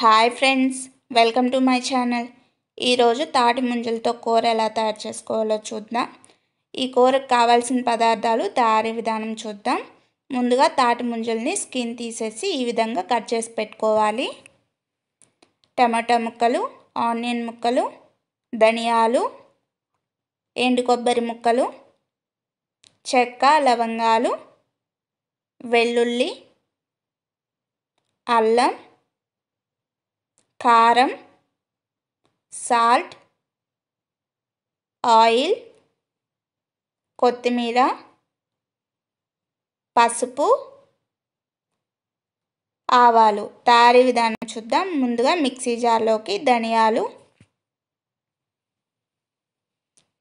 hi friends welcome to my channel ఈరోజు తాటి ముంజలతో కూర ఎలా తయారు చేసుకోవాలో చూద్దాం ఈ కూరకు కావాల్సిన పదార్థాలు తయారీ విధానం చూద్దాం ముందుగా తాటి ముంజల్ని స్కిన్ తీసేసి ఈ విధంగా కట్ చేసి పెట్టుకోవాలి టమాటా ముక్కలు ఆనియన్ ముక్కలు ధనియాలు ఎండు కొబ్బరి ముక్కలు చెక్క లవంగాలు వెల్లుల్లి అల్లం కారం సాల్ట్ ఆయిల్ కొత్తిమీర పసుపు ఆవాలు తయారీ విధానం చూద్దాం ముందుగా మిక్సీ జార్లోకి ధనియాలు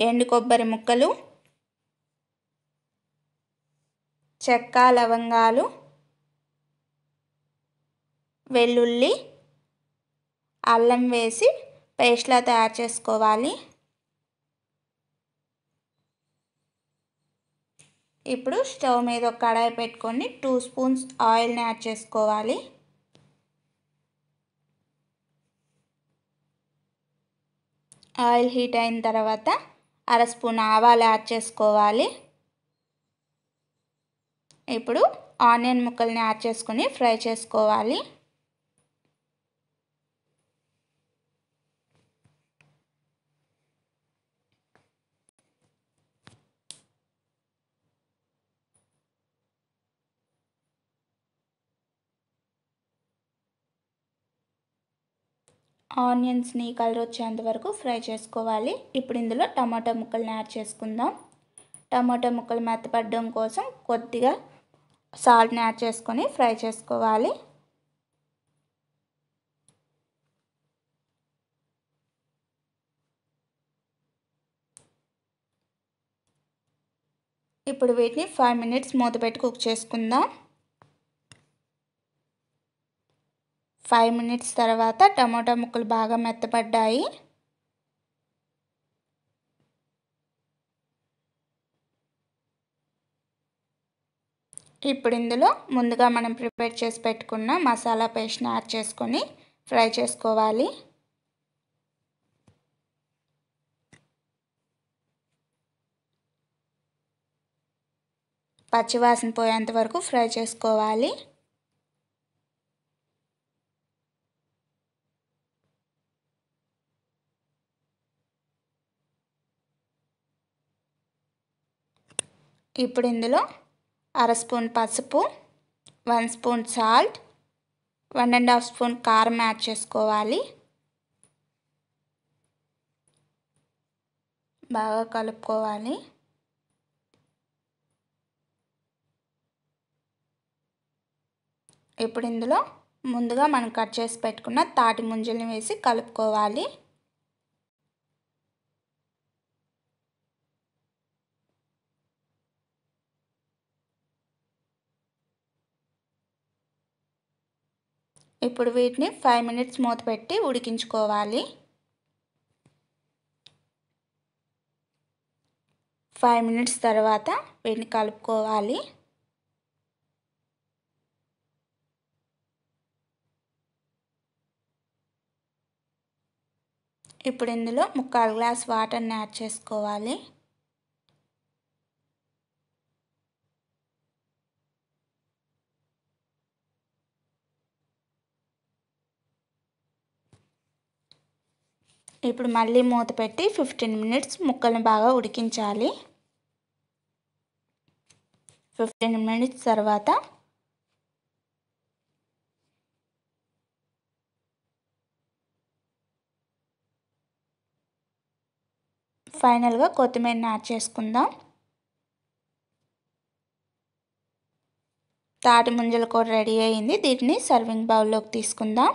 ఎండు కొబ్బరి ముక్కలు చెక్క లవంగాలు వెల్లుల్లి అల్లం వేసి పేస్ట్లా తయారు చేసుకోవాలి ఇప్పుడు స్టవ్ మీద ఒక కడాయి పెట్టుకొని టూ స్పూన్స్ ఆయిల్ని యాడ్ చేసుకోవాలి ఆయిల్ హీట్ అయిన తర్వాత అర స్పూన్ ఆవాలు యాడ్ చేసుకోవాలి ఇప్పుడు ఆనియన్ ముక్కల్ని యాడ్ చేసుకుని ఫ్రై చేసుకోవాలి ఆనియన్స్ని కలర్ వచ్చేంత వరకు ఫ్రై చేసుకోవాలి ఇప్పుడు ఇందులో టమాటా ముక్కల్ని యాడ్ చేసుకుందాం టమాటా ముక్కలు మెత్తపడడం కోసం కొద్దిగా సాల్ట్ని యాడ్ చేసుకొని ఫ్రై చేసుకోవాలి ఇప్పుడు వీటిని ఫైవ్ మినిట్స్ మూత పెట్టి కుక్ చేసుకుందాం ఫైవ్ మినిట్స్ తర్వాత టమాటా ముక్కలు బాగా మెత్తపడ్డాయి ఇప్పుడు ఇందులో ముందుగా మనం ప్రిపేర్ చేసి పెట్టుకున్న మసాలా పేస్ట్ని యాడ్ చేసుకొని ఫ్రై చేసుకోవాలి పచ్చివాసన పోయేంత వరకు ఫ్రై చేసుకోవాలి ఇప్పుడు ఇందులో అర స్పూన్ పసుపు one spoon salt one and half spoon కారం యాడ్ చేసుకోవాలి బాగా కలుపుకోవాలి ఇప్పుడు ఇందులో ముందుగా మనం కట్ చేసి పెట్టుకున్న తాటి ముంజల్ని వేసి కలుపుకోవాలి ఇప్పుడు వీటిని ఫైవ్ మినిట్స్ మూత పెట్టి ఉడికించుకోవాలి ఫైవ్ మినిట్స్ తర్వాత వీటిని కలుపుకోవాలి ఇప్పుడు ఇందులో ముక్కాలు గ్లాస్ వాటర్ని యాడ్ చేసుకోవాలి ఇప్పుడు మళ్ళీ మూత పెట్టి ఫిఫ్టీన్ మినిట్స్ ముక్కలను బాగా ఉడికించాలి ఫిఫ్టీన్ మినిట్స్ తర్వాత ఫైనల్గా కొత్తిమీర యాడ్ చేసుకుందాం తాటి ముంజలు కూడా రెడీ అయింది దీన్ని సర్వింగ్ బౌల్లోకి తీసుకుందాం